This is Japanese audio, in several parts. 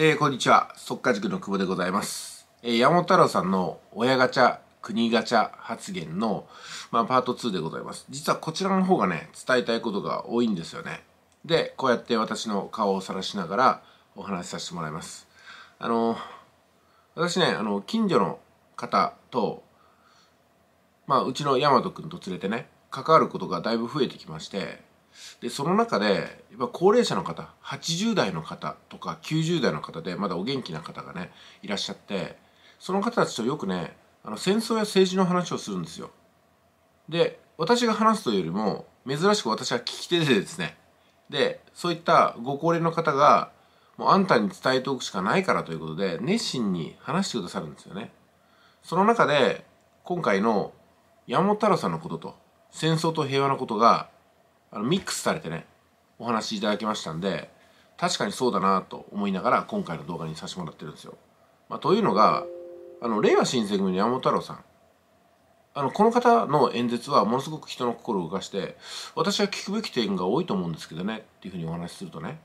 えー、こんにちは。速稼塾の久保でございます。えー、山本太郎さんの親ガチャ、国ガチャ発言の、まあ、パート2でございます。実はこちらの方がね、伝えたいことが多いんですよね。で、こうやって私の顔を晒しながらお話しさせてもらいます。あの、私ね、あの、近所の方と、まあ、うちの大和くんと連れてね、関わることがだいぶ増えてきまして、でその中で高齢者の方80代の方とか90代の方でまだお元気な方がねいらっしゃってその方たちとよくねあの戦争や政治の話をするんですよ。で私が話すというよりも珍しく私は聞き手でですねでそういったご高齢の方がもうあんたに伝えておくしかないからということで熱心に話してくださるんですよね。その中で今回の山本太郎さんのことと戦争と平和のことがあのミックスされてねお話しいただきましたんで確かにそうだなと思いながら今回の動画にさせてもらってるんですよ。まあ、というのがあの令和新選組の山本太郎さんあのこの方の演説はものすごく人の心を動かして私は聞くべき点が多いと思うんですけどねっていうふうにお話しするとね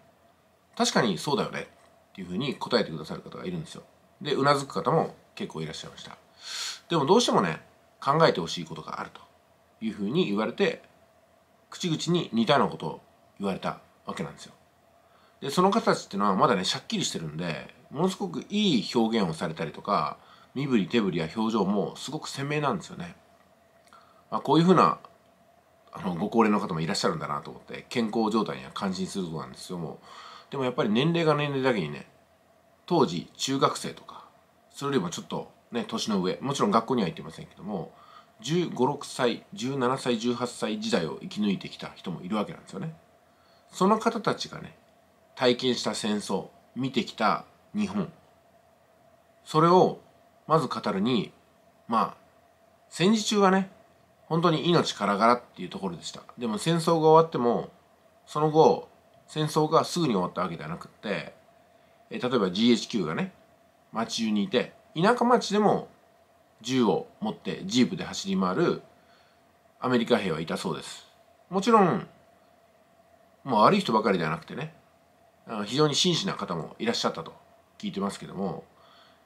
確かにそうだよねっていうふうに答えてくださる方がいるんですよ。でうなずく方も結構いらっしゃいました。でもどうしてもね考えてほしいことがあるというふうに言われて口々に似たようなことを言われたわけなんですよ。でその方たちっていうのはまだねしゃっきりしてるんでものすごくいい表現をされたりとか身振り手振りや表情もすごく鮮明なんですよね。まあ、こういうふうなあのご高齢の方もいらっしゃるんだなと思って健康状態には感心することなんですけどもでもやっぱり年齢が年齢だけにね当時中学生とかそれよりもちょっとね年の上もちろん学校には行ってませんけども1 5 6歳17歳18歳時代を生き抜いてきた人もいるわけなんですよね。その方たちがね体験した戦争見てきた日本それをまず語るにまあ戦時中はね本当に命からがらっていうところでしたでも戦争が終わってもその後戦争がすぐに終わったわけではなくってえ例えば GHQ がね町中にいて田舎町でも銃を持ってジープで走り回るアメリカ兵はいたそうですもちろんもう悪い人ばかりではなくてね非常に真摯な方もいらっしゃったと聞いてますけども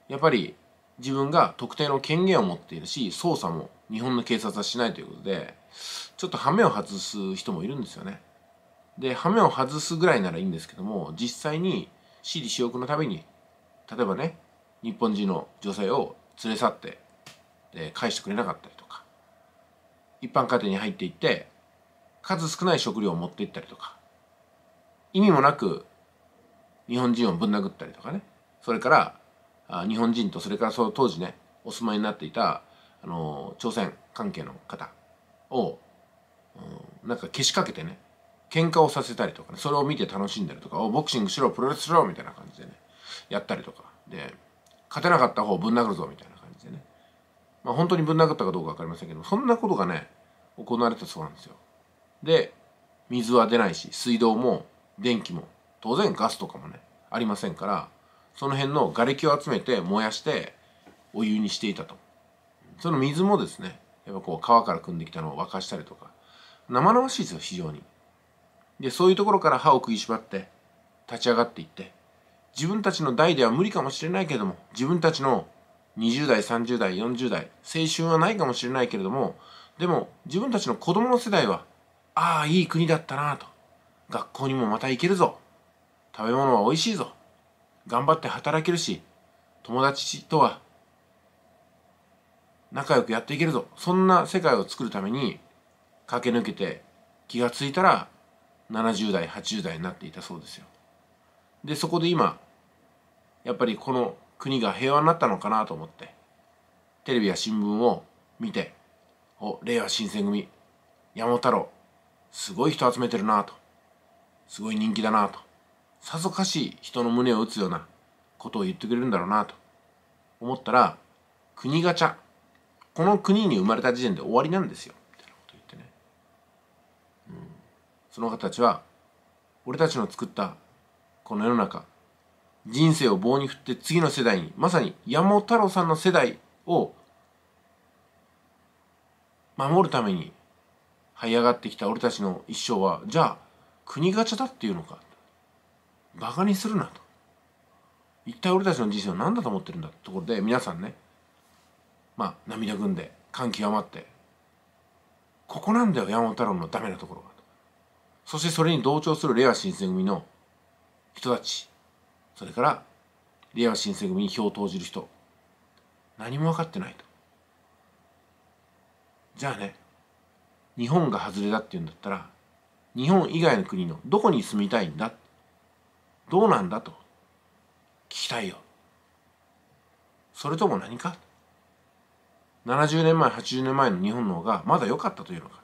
やっぱり自分が特定の権限を持っているし捜査も日本の警察はしないということでちょっと羽目を外す人もいるんですよね。で羽目を外すぐらいならいいんですけども実際に私利私欲のために例えばね日本人の女性を連れ去ってえ返してくれなかったりとか一般家庭に入っていって数少ない食料を持っていったりとか意味もなく日本人をぶん殴ったりとかねそれから日本人とそれからその当時ねお住まいになっていたあの朝鮮関係の方を、うん、なんかけしかけてね喧嘩をさせたりとかねそれを見て楽しんだりとかボクシングしろプロレスしろみたいな感じでねやったりとかで勝てなかった方をぶん殴るぞみたいなまあ、本当にぶん殴ったかどうか分かりませんけどそんなことがね行われたそうなんですよで水は出ないし水道も電気も当然ガスとかもねありませんからその辺の瓦礫を集めて燃やしてお湯にしていたとその水もですねやっぱこう川から汲んできたのを沸かしたりとか生々しいですよ非常にでそういうところから歯を食いしばって立ち上がっていって自分たちの代では無理かもしれないけども自分たちの20代30代40代青春はないかもしれないけれどもでも自分たちの子供の世代はああいい国だったなと学校にもまた行けるぞ食べ物は美味しいぞ頑張って働けるし友達とは仲良くやっていけるぞそんな世界を作るために駆け抜けて気が付いたら70代80代になっていたそうですよでそこで今やっぱりこの国が平和になったのかなと思ってテレビや新聞を見てお令和新選組山本太郎すごい人集めてるなとすごい人気だなとさぞかし人の胸を打つようなことを言ってくれるんだろうなと思ったら国ガチャこの国に生まれた時点で終わりなんですよみたいなこと言ってね、うん、その方たちは俺たちの作ったこの世の中人生を棒に振って次の世代に、まさに山本太郎さんの世代を守るために這い上がってきた俺たちの一生は、じゃあ国ガチャだっていうのか。馬鹿にするなと。一体俺たちの人生は何だと思ってるんだってところで皆さんね、まあ涙ぐんで感極まって、ここなんだよ山本太郎のダメなところが。そしてそれに同調する令和新選組の人たちそれかられいわ新選組に票を投じる人何も分かってないとじゃあね日本が外れだって言うんだったら日本以外の国のどこに住みたいんだどうなんだと聞きたいよそれとも何か70年前80年前の日本の方がまだ良かったというのか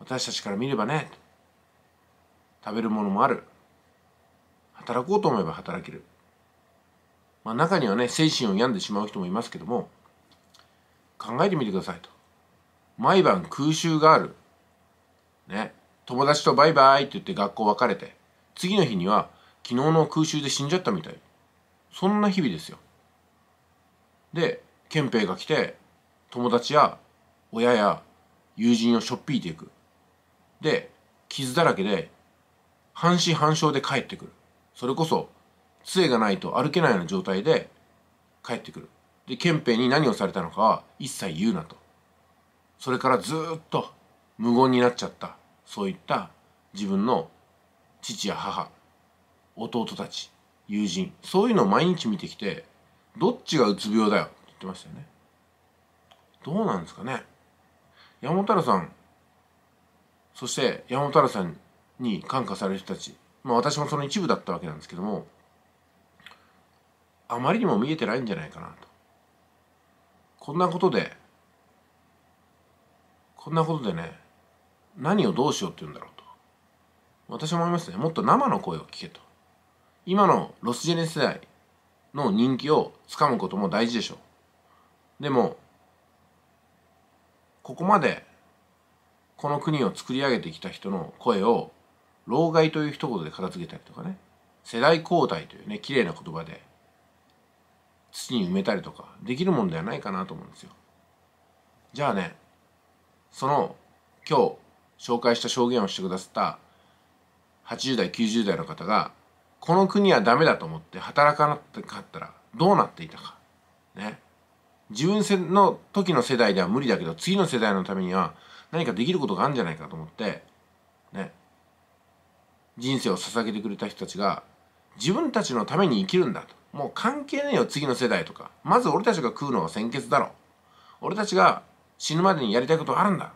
私たちから見ればね食べるものもある働こうと思えば働ける。まあ、中にはね、精神を病んでしまう人もいますけども、考えてみてくださいと。毎晩空襲がある。ね。友達とバイバイって言って学校別れて、次の日には昨日の空襲で死んじゃったみたい。そんな日々ですよ。で、憲兵が来て、友達や親や友人をしょっぴいていく。で、傷だらけで、半死半生で帰ってくる。それこそ杖がないと歩けないような状態で帰ってくるで憲兵に何をされたのかは一切言うなとそれからずっと無言になっちゃったそういった自分の父や母弟たち友人そういうのを毎日見てきてどっちがうつ病だよって言ってましたよねどうなんですかね山本太郎さんそして山本太郎さんに感化される人たちまあ、私もその一部だったわけなんですけどもあまりにも見えてないんじゃないかなとこんなことでこんなことでね何をどうしようって言うんだろうと私も思いますねもっと生の声を聞けと今のロスジェネ世代の人気をつかむことも大事でしょうでもここまでこの国を作り上げてきた人の声を老害という一言で片付けたりとかね世代交代というね綺麗な言葉で土に埋めたりとかできるもんではないかなと思うんですよ。じゃあねその今日紹介した証言をしてくださった80代90代の方がこの国はダメだと思って働かなかったらどうなっていたか。ね。自分の時の世代では無理だけど次の世代のためには何かできることがあるんじゃないかと思ってね人生を捧げてくれた人たちが自分たちのために生きるんだともう関係ねえよ次の世代とかまず俺たちが食うのは先決だろ俺たちが死ぬまでにやりたいことあるんだっ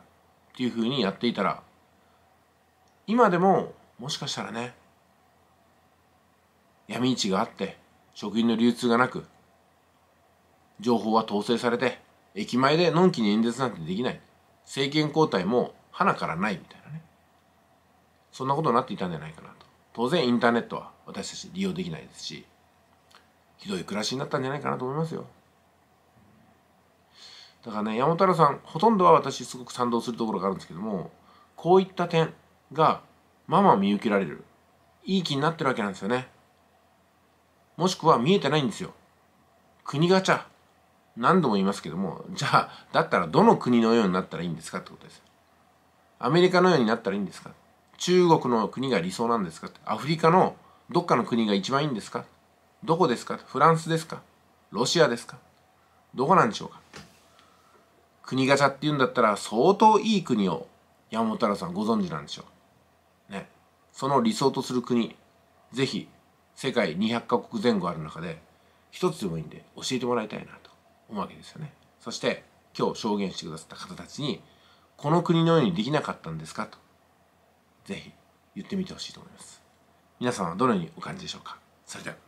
ていうふうにやっていたら今でももしかしたらね闇市があって食品の流通がなく情報は統制されて駅前でのんきに演説なんてできない政権交代も花からないみたいなねそんなことになっていたんじゃないかなと当然インターネットは私たち利用できないですしひどい暮らしになったんじゃないかなと思いますよだからね山本太郎さんほとんどは私すごく賛同するところがあるんですけどもこういった点がまあまあ見受けられるいい気になってるわけなんですよねもしくは見えてないんですよ国ガチャ何度も言いますけどもじゃあだったらどの国のようになったらいいんですかってことですアメリカのようになったらいいんですか中国の国が理想なんですかアフリカのどっかの国が一番いいんですかどこですかフランスですかロシアですかどこなんでしょうか国ガチャって言うんだったら相当いい国を山本太郎さんご存知なんでしょうね。その理想とする国、ぜひ世界200カ国前後ある中で一つでもいいんで教えてもらいたいなと思うわけですよね。そして今日証言してくださった方たちにこの国のようにできなかったんですかとぜひ言ってみてほしいと思います皆さんはどのようにお感じでしょうかそれでは